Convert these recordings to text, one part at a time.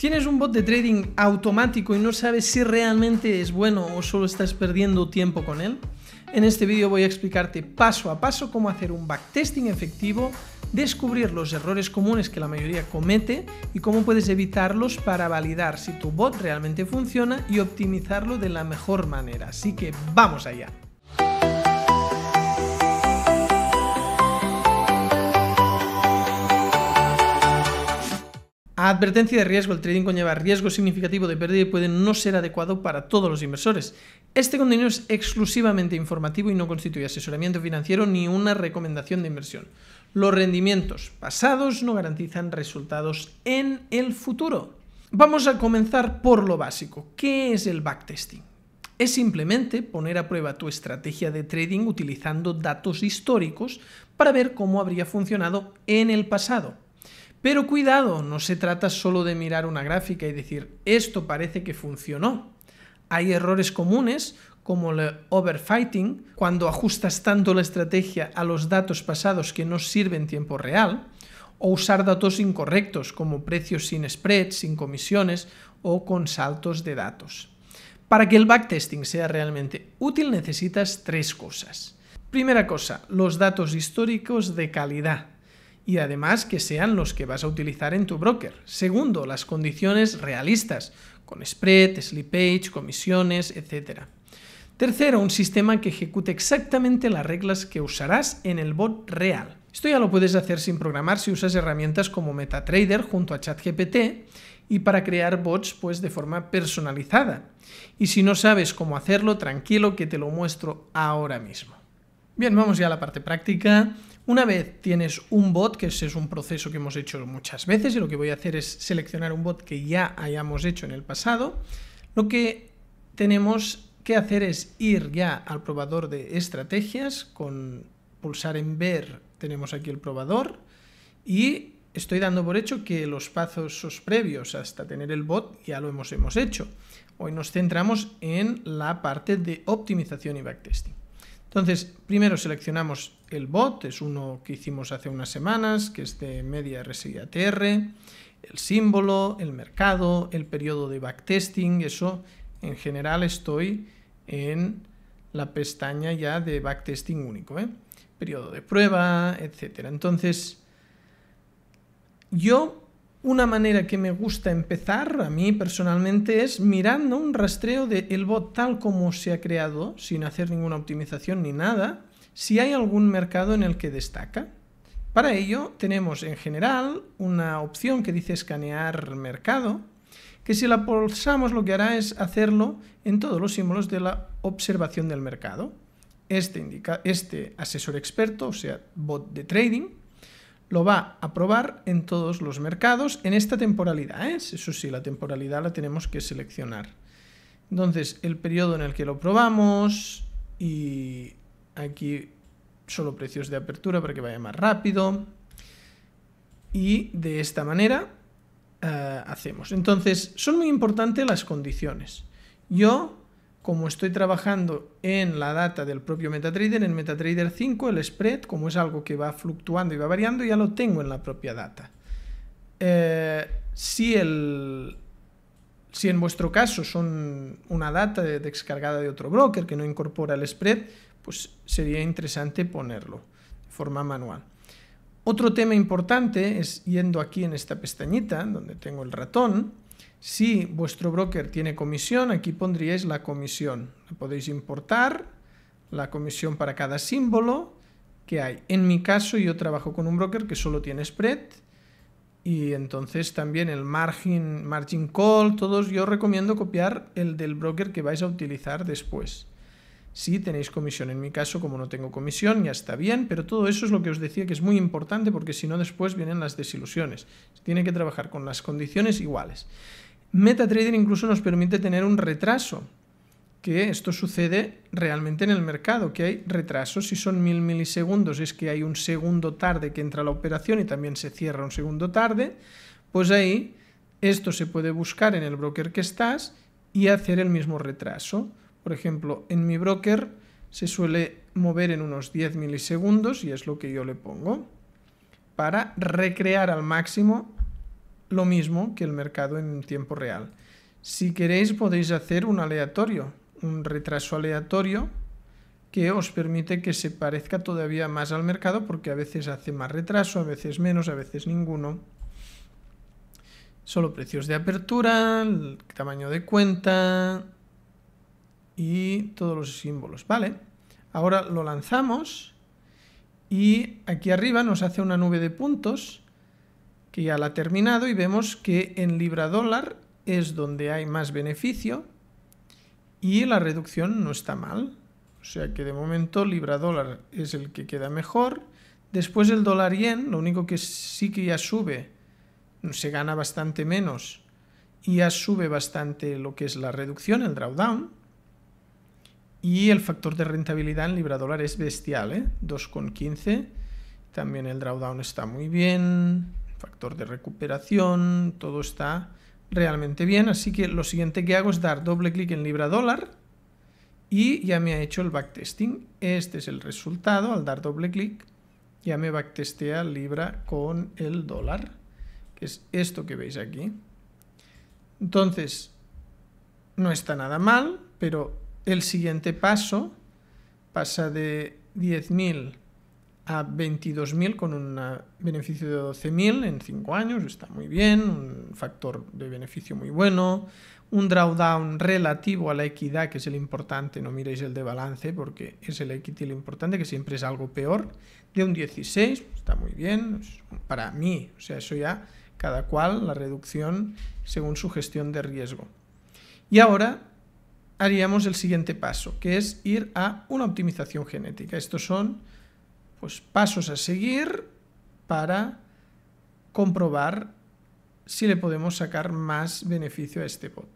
¿Tienes un bot de trading automático y no sabes si realmente es bueno o solo estás perdiendo tiempo con él? En este vídeo voy a explicarte paso a paso cómo hacer un backtesting efectivo, descubrir los errores comunes que la mayoría comete y cómo puedes evitarlos para validar si tu bot realmente funciona y optimizarlo de la mejor manera. Así que vamos allá. Advertencia de riesgo. El trading conlleva riesgo significativo de pérdida y puede no ser adecuado para todos los inversores. Este contenido es exclusivamente informativo y no constituye asesoramiento financiero ni una recomendación de inversión. Los rendimientos pasados no garantizan resultados en el futuro. Vamos a comenzar por lo básico. ¿Qué es el backtesting? Es simplemente poner a prueba tu estrategia de trading utilizando datos históricos para ver cómo habría funcionado en el pasado. Pero cuidado, no se trata solo de mirar una gráfica y decir, esto parece que funcionó. Hay errores comunes como el overfighting, cuando ajustas tanto la estrategia a los datos pasados que no sirven en tiempo real, o usar datos incorrectos como precios sin spread, sin comisiones o con saltos de datos. Para que el backtesting sea realmente útil necesitas tres cosas. Primera cosa, los datos históricos de calidad y además que sean los que vas a utilizar en tu broker. Segundo, las condiciones realistas, con spread, slipage comisiones, etc. Tercero, un sistema que ejecute exactamente las reglas que usarás en el bot real. Esto ya lo puedes hacer sin programar si usas herramientas como MetaTrader junto a ChatGPT y para crear bots pues de forma personalizada. Y si no sabes cómo hacerlo, tranquilo que te lo muestro ahora mismo. Bien, vamos ya a la parte práctica. Una vez tienes un bot, que ese es un proceso que hemos hecho muchas veces, y lo que voy a hacer es seleccionar un bot que ya hayamos hecho en el pasado, lo que tenemos que hacer es ir ya al probador de estrategias, con pulsar en ver tenemos aquí el probador, y estoy dando por hecho que los pasos previos hasta tener el bot ya lo hemos, hemos hecho. Hoy nos centramos en la parte de optimización y backtesting. Entonces, primero seleccionamos el bot, es uno que hicimos hace unas semanas, que es de media RSI ATR, el símbolo, el mercado, el periodo de backtesting, eso en general estoy en la pestaña ya de backtesting único, ¿eh? periodo de prueba, etcétera. Entonces, yo una manera que me gusta empezar a mí personalmente es mirando un rastreo del el bot tal como se ha creado, sin hacer ninguna optimización ni nada, si hay algún mercado en el que destaca. Para ello tenemos en general una opción que dice escanear mercado, que si la pulsamos lo que hará es hacerlo en todos los símbolos de la observación del mercado. Este, indica, este asesor experto, o sea, bot de trading, lo va a probar en todos los mercados en esta temporalidad. ¿eh? Eso sí, la temporalidad la tenemos que seleccionar. Entonces, el periodo en el que lo probamos y aquí solo precios de apertura para que vaya más rápido. Y de esta manera eh, hacemos. Entonces, son muy importantes las condiciones. Yo como estoy trabajando en la data del propio MetaTrader, en MetaTrader 5 el spread, como es algo que va fluctuando y va variando, ya lo tengo en la propia data. Eh, si, si en vuestro caso son una data descargada de otro broker que no incorpora el spread, pues sería interesante ponerlo de forma manual. Otro tema importante es yendo aquí en esta pestañita donde tengo el ratón, si vuestro broker tiene comisión, aquí pondríais la comisión. La podéis importar, la comisión para cada símbolo que hay. En mi caso, yo trabajo con un broker que solo tiene spread y entonces también el margin, margin call, todos yo recomiendo copiar el del broker que vais a utilizar después. Si tenéis comisión, en mi caso como no tengo comisión ya está bien, pero todo eso es lo que os decía que es muy importante porque si no después vienen las desilusiones. tiene que trabajar con las condiciones iguales. MetaTrader incluso nos permite tener un retraso, que esto sucede realmente en el mercado, que hay retrasos, si son mil milisegundos es que hay un segundo tarde que entra la operación y también se cierra un segundo tarde, pues ahí esto se puede buscar en el broker que estás y hacer el mismo retraso. Por ejemplo, en mi broker se suele mover en unos 10 milisegundos y es lo que yo le pongo para recrear al máximo lo mismo que el mercado en tiempo real. Si queréis podéis hacer un aleatorio, un retraso aleatorio que os permite que se parezca todavía más al mercado porque a veces hace más retraso, a veces menos, a veces ninguno. Solo precios de apertura, tamaño de cuenta y todos los símbolos, ¿vale? Ahora lo lanzamos y aquí arriba nos hace una nube de puntos que ya la ha terminado y vemos que en libra dólar es donde hay más beneficio y la reducción no está mal. O sea que de momento libra dólar es el que queda mejor. Después el dólar yen, lo único que sí que ya sube, se gana bastante menos y ya sube bastante lo que es la reducción, el drawdown. Y el factor de rentabilidad en libra dólar es bestial, ¿eh? 2,15. También el drawdown está muy bien factor de recuperación, todo está realmente bien. Así que lo siguiente que hago es dar doble clic en libra dólar y ya me ha hecho el backtesting. Este es el resultado. Al dar doble clic ya me backtestea libra con el dólar, que es esto que veis aquí. Entonces, no está nada mal, pero el siguiente paso pasa de 10.000 a 22.000 con un beneficio de 12.000 en 5 años, está muy bien, un factor de beneficio muy bueno, un drawdown relativo a la equidad, que es el importante, no miréis el de balance porque es el equity lo importante, que siempre es algo peor, de un 16, está muy bien, para mí, o sea, eso ya cada cual la reducción según su gestión de riesgo. Y ahora haríamos el siguiente paso, que es ir a una optimización genética. Estos son pues, pasos a seguir para comprobar si le podemos sacar más beneficio a este bot.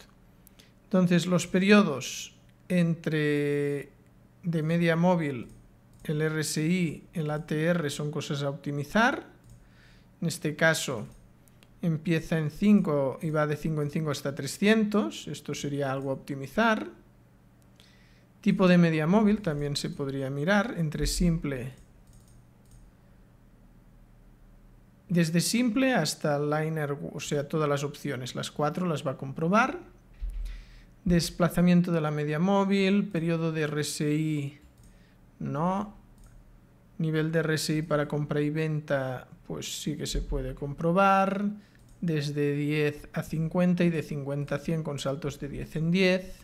Entonces, los periodos entre de media móvil, el RSI, el ATR son cosas a optimizar. En este caso, empieza en 5 y va de 5 en 5 hasta 300. Esto sería algo a optimizar. Tipo de media móvil también se podría mirar entre simple Desde simple hasta liner, o sea, todas las opciones, las cuatro las va a comprobar. Desplazamiento de la media móvil, periodo de RSI, no. Nivel de RSI para compra y venta, pues sí que se puede comprobar. Desde 10 a 50 y de 50 a 100 con saltos de 10 en 10.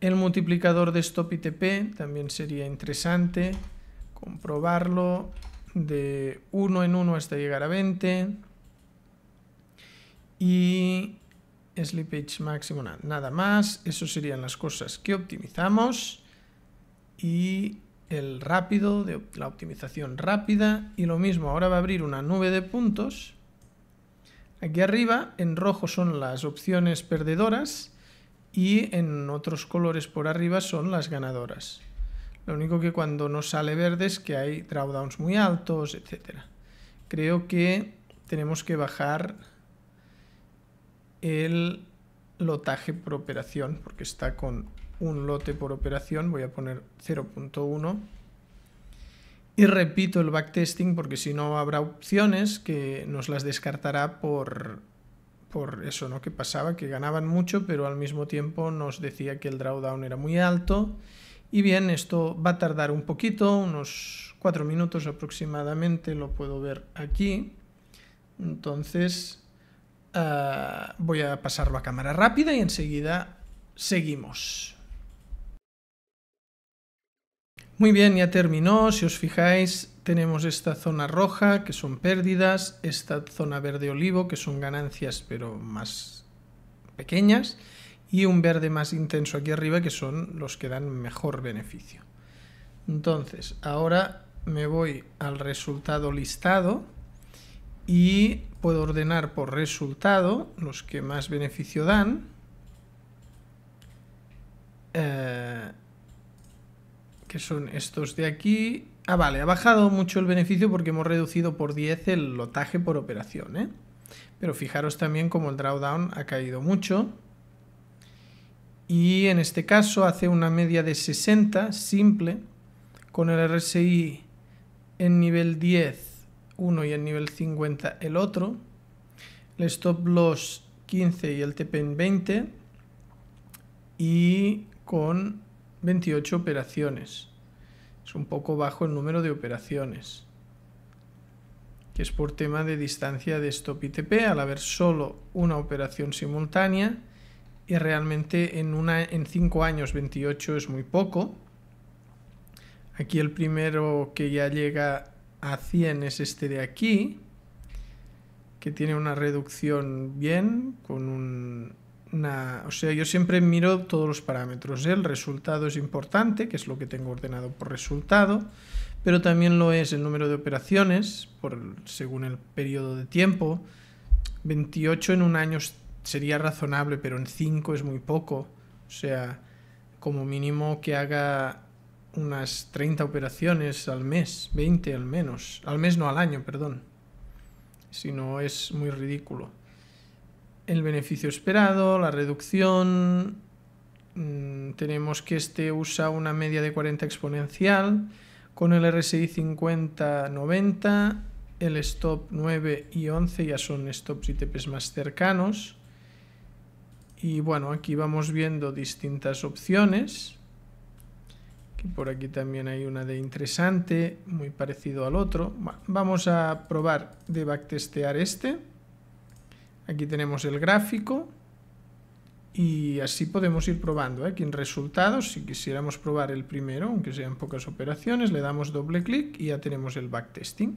El multiplicador de stop y TP también sería interesante comprobarlo de 1 en 1 hasta llegar a 20 y slippage máximo nada más. Eso serían las cosas que optimizamos y el rápido, de la optimización rápida y lo mismo, ahora va a abrir una nube de puntos. Aquí arriba en rojo son las opciones perdedoras y en otros colores por arriba son las ganadoras. Lo único que cuando no sale verde es que hay drawdowns muy altos, etcétera. Creo que tenemos que bajar el lotaje por operación, porque está con un lote por operación, voy a poner 0.1. Y repito el backtesting porque si no habrá opciones que nos las descartará por, por eso ¿no? que pasaba, que ganaban mucho, pero al mismo tiempo nos decía que el drawdown era muy alto y bien, esto va a tardar un poquito, unos 4 minutos aproximadamente, lo puedo ver aquí. Entonces ah, voy a pasarlo a cámara rápida y enseguida seguimos. Muy bien, ya terminó. Si os fijáis, tenemos esta zona roja, que son pérdidas, esta zona verde olivo, que son ganancias, pero más pequeñas, y un verde más intenso aquí arriba que son los que dan mejor beneficio. Entonces, ahora me voy al resultado listado y puedo ordenar por resultado los que más beneficio dan. Eh, que son estos de aquí. Ah, vale, ha bajado mucho el beneficio porque hemos reducido por 10 el lotaje por operación. ¿eh? Pero fijaros también como el drawdown ha caído mucho y en este caso hace una media de 60 simple con el RSI en nivel 10 uno y en nivel 50 el otro, el stop loss 15 y el TP en 20 y con 28 operaciones. Es un poco bajo el número de operaciones, que es por tema de distancia de stop y TP al haber solo una operación simultánea y realmente en, una, en cinco años 28 es muy poco. Aquí el primero que ya llega a 100 es este de aquí, que tiene una reducción bien, con un, una... O sea, yo siempre miro todos los parámetros. El resultado es importante, que es lo que tengo ordenado por resultado, pero también lo es el número de operaciones, por, según el periodo de tiempo. 28 en un año sería razonable, pero en 5 es muy poco. O sea, como mínimo que haga unas 30 operaciones al mes, 20 al menos. Al mes no al año, perdón. Si no, es muy ridículo. El beneficio esperado, la reducción. Mm, tenemos que este usa una media de 40 exponencial con el RSI 50, 90, el stop 9 y 11 ya son stops y TPs más cercanos y bueno, aquí vamos viendo distintas opciones. por aquí también hay una de interesante, muy parecido al otro. vamos a probar de backtestear este. Aquí tenemos el gráfico. Y así podemos ir probando. Aquí ¿eh? en resultados, si quisiéramos probar el primero, aunque sean pocas operaciones, le damos doble clic y ya tenemos el backtesting.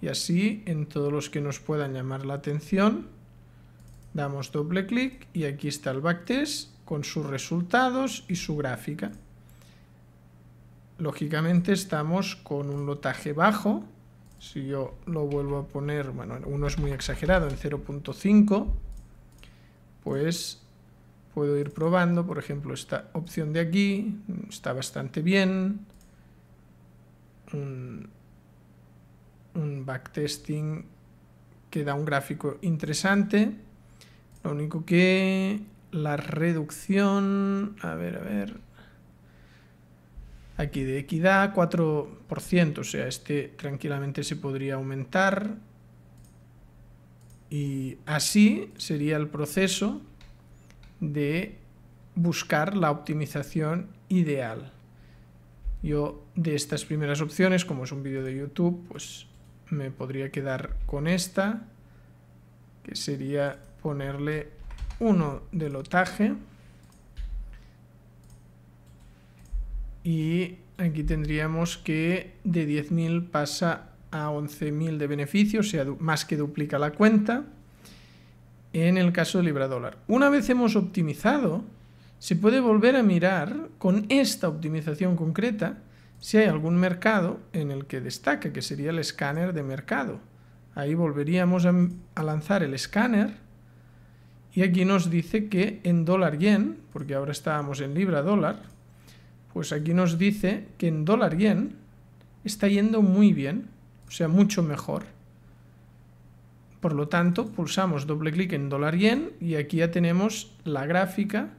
Y así en todos los que nos puedan llamar la atención Damos doble clic y aquí está el backtest con sus resultados y su gráfica. Lógicamente estamos con un lotaje bajo. Si yo lo vuelvo a poner, bueno, uno es muy exagerado, en 0.5, pues puedo ir probando, por ejemplo, esta opción de aquí está bastante bien. Un, un backtesting que da un gráfico interesante. Lo único que la reducción, a ver, a ver, aquí de equidad 4%, o sea, este tranquilamente se podría aumentar. Y así sería el proceso de buscar la optimización ideal. Yo de estas primeras opciones, como es un vídeo de YouTube, pues me podría quedar con esta, que sería ponerle uno de lotaje y aquí tendríamos que de 10.000 pasa a 11.000 de beneficio, o sea, más que duplica la cuenta en el caso de Libra Dólar. Una vez hemos optimizado, se puede volver a mirar con esta optimización concreta si hay algún mercado en el que destaque, que sería el escáner de mercado. Ahí volveríamos a, lanzar el escáner y aquí nos dice que en dólar yen, porque ahora estábamos en libra dólar, pues aquí nos dice que en dólar yen está yendo muy bien, o sea, mucho mejor. Por lo tanto, pulsamos doble clic en dólar yen y aquí ya tenemos la gráfica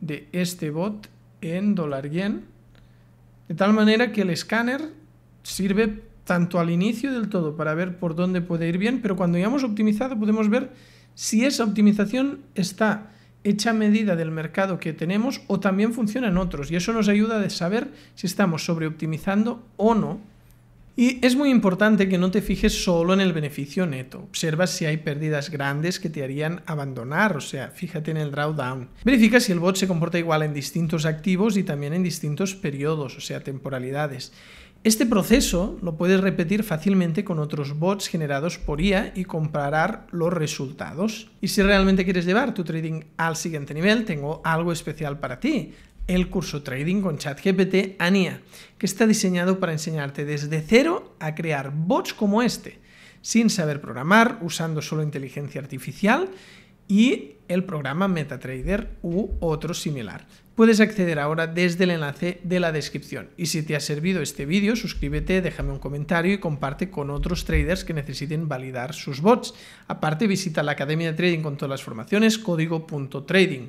de este bot en dólar yen. De tal manera que el escáner sirve tanto al inicio del todo para ver por dónde puede ir bien, pero cuando ya hemos optimizado podemos ver si esa optimización está hecha a medida del mercado que tenemos o también funciona en otros. Y eso nos ayuda a saber si estamos sobreoptimizando o no. Y es muy importante que no te fijes solo en el beneficio neto. Observa si hay pérdidas grandes que te harían abandonar, o sea, fíjate en el drawdown. Verifica si el bot se comporta igual en distintos activos y también en distintos periodos, o sea, temporalidades. Este proceso lo puedes repetir fácilmente con otros bots generados por IA y comparar los resultados. Y si realmente quieres llevar tu trading al siguiente nivel, tengo algo especial para ti el curso Trading con ChatGPT ANIA, que está diseñado para enseñarte desde cero a crear bots como este, sin saber programar, usando solo inteligencia artificial y el programa MetaTrader u otro similar. Puedes acceder ahora desde el enlace de la descripción. Y si te ha servido este vídeo, suscríbete, déjame un comentario y comparte con otros traders que necesiten validar sus bots. Aparte, visita la Academia de Trading con todas las formaciones, código.trading.